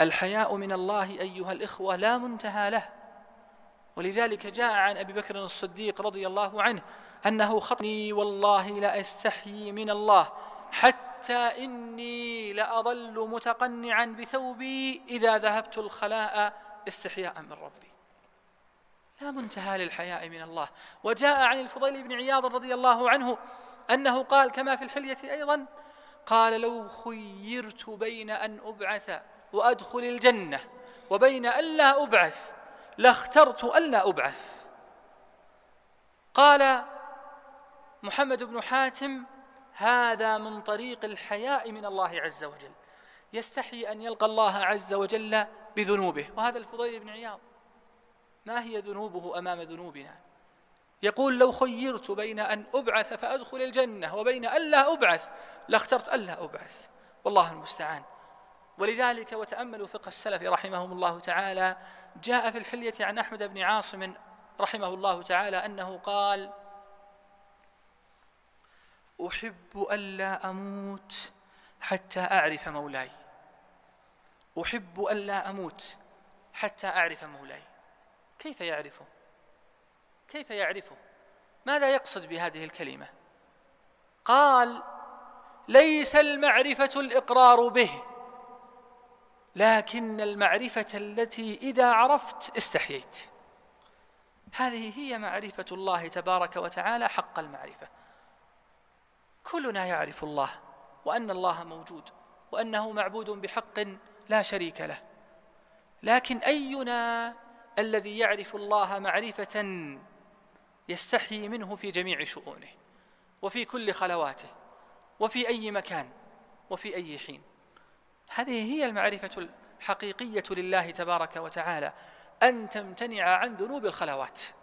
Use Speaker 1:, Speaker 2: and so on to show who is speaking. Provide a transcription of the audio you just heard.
Speaker 1: الحياء من الله أيها الإخوة لا منتهى له ولذلك جاء عن أبي بكر الصديق رضي الله عنه أنه خطني والله لا أستحيي من الله حتى إني لأظل متقنعا بثوبي إذا ذهبت الخلاء استحياء من ربي لا منتهى للحياء من الله وجاء عن الفضيل بن عياض رضي الله عنه أنه قال كما في الحلية أيضا قال لو خيرت بين أن أبعث وأدخل الجنة وبين ألا أبعث لاخترت ألا أبعث قال محمد بن حاتم هذا من طريق الحياء من الله عز وجل يستحي أن يلقى الله عز وجل بذنوبه وهذا الفضيل بن عياض ما هي ذنوبه أمام ذنوبنا يقول لو خيرت بين أن أبعث فأدخل الجنة وبين ألا أبعث لاخترت ألا أبعث والله المستعان ولذلك وتأملوا فقه السلف رحمهم الله تعالى جاء في الحلية عن أحمد بن عاصم رحمه الله تعالى أنه قال أحب ألا أموت حتى أعرف مولاي أحب ألا أموت حتى أعرف مولاي كيف يعرفه كيف يعرفه ماذا يقصد بهذه الكلمة قال ليس المعرفة الإقرار به لكن المعرفة التي إذا عرفت استحييت هذه هي معرفة الله تبارك وتعالى حق المعرفة كلنا يعرف الله وأن الله موجود وأنه معبود بحق لا شريك له لكن أينا الذي يعرف الله معرفة يستحي منه في جميع شؤونه وفي كل خلواته وفي أي مكان وفي أي حين هذه هي المعرفة الحقيقية لله تبارك وتعالى أن تمتنع عن ذنوب الخلوات